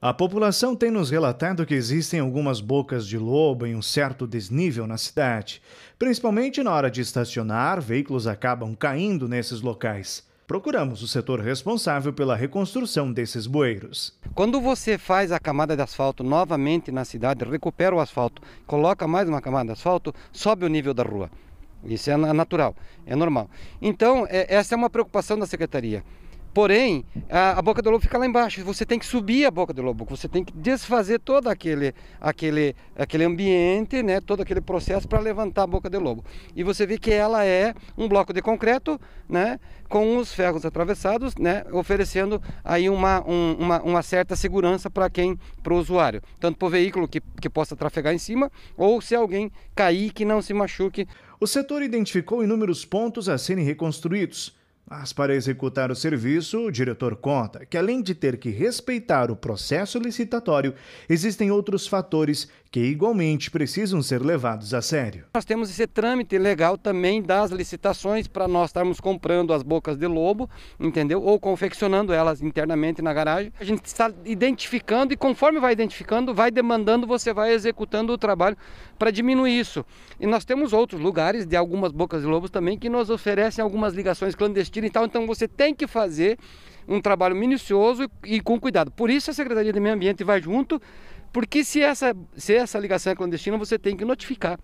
A população tem nos relatado que existem algumas bocas de lobo em um certo desnível na cidade. Principalmente na hora de estacionar, veículos acabam caindo nesses locais. Procuramos o setor responsável pela reconstrução desses bueiros. Quando você faz a camada de asfalto novamente na cidade, recupera o asfalto, coloca mais uma camada de asfalto, sobe o nível da rua. Isso é natural, é normal. Então, é, essa é uma preocupação da secretaria. Porém, a, a, boca do lobo fica lá embaixo. Você tem que subir a boca do lobo. Você tem que desfazer todo aquele, aquele, aquele ambiente, né? Todo aquele processo para levantar a boca do lobo. E você vê que ela é um bloco de concreto, né? Com os ferros atravessados, né? Oferecendo aí uma, um, uma, uma certa segurança para quem, para o usuário, tanto para o veículo que, que possa trafegar em cima, ou se alguém cair que não se machuque. O setor identificou inúmeros pontos a serem reconstruídos mas para executar o serviço, o diretor conta que, além de ter que respeitar o processo licitatório, existem outros fatores que igualmente precisam ser levados a sério. Nós temos esse trâmite legal também das licitações para nós estarmos comprando as bocas de lobo, entendeu? Ou confeccionando elas internamente na garagem. A gente está identificando e, conforme vai identificando, vai demandando, você vai executando o trabalho para diminuir isso. E nós temos outros lugares de algumas bocas de lobos também que nos oferecem algumas ligações clandestinas e tal. Então você tem que fazer um trabalho minucioso e com cuidado. Por isso a Secretaria de Meio Ambiente vai junto, porque se essa, se essa ligação é clandestina, você tem que notificar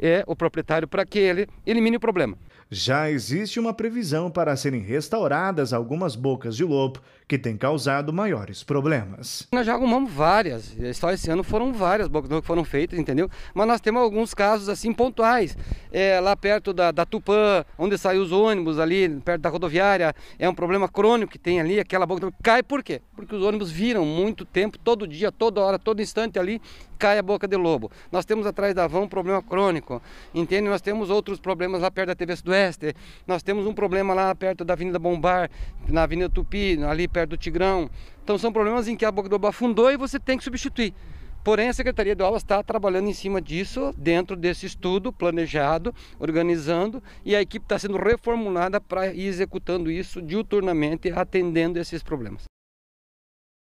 é o proprietário para que ele elimine o problema. Já existe uma previsão para serem restauradas algumas bocas de lobo que têm causado maiores problemas. Nós já arrumamos várias, só esse ano foram várias bocas de lobo que foram feitas, entendeu? Mas nós temos alguns casos assim pontuais, é, lá perto da, da Tupã, onde saem os ônibus ali, perto da rodoviária, é um problema crônico que tem ali, aquela boca de lobo cai por quê? Porque os ônibus viram muito tempo, todo dia, toda hora, todo instante ali, cai a boca de lobo. Nós temos atrás da van um problema crônico Branco, entende? Nós temos outros problemas lá perto da TV Sudoeste, nós temos um problema lá perto da Avenida Bombar, na Avenida Tupi, ali perto do Tigrão. Então são problemas em que a Boca do Oba afundou e você tem que substituir. Porém, a Secretaria de Aulas está trabalhando em cima disso, dentro desse estudo planejado, organizando, e a equipe está sendo reformulada para ir executando isso diuturnamente, atendendo esses problemas.